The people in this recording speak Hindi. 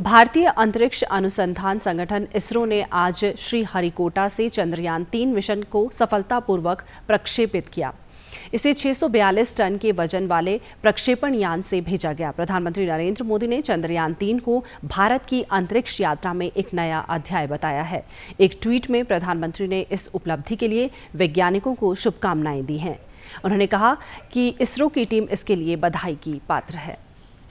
भारतीय अंतरिक्ष अनुसंधान संगठन इसरो ने आज श्रीहरिकोटा से चंद्रयान तीन मिशन को सफलतापूर्वक प्रक्षेपित किया इसे 642 टन के वजन वाले प्रक्षेपण यान से भेजा गया प्रधानमंत्री नरेंद्र मोदी ने चंद्रयान तीन को भारत की अंतरिक्ष यात्रा में एक नया अध्याय बताया है एक ट्वीट में प्रधानमंत्री ने इस उपलब्धि के लिए वैज्ञानिकों को शुभकामनाएं दी हैं उन्होंने कहा कि इसरो की टीम इसके लिए बधाई की पात्र है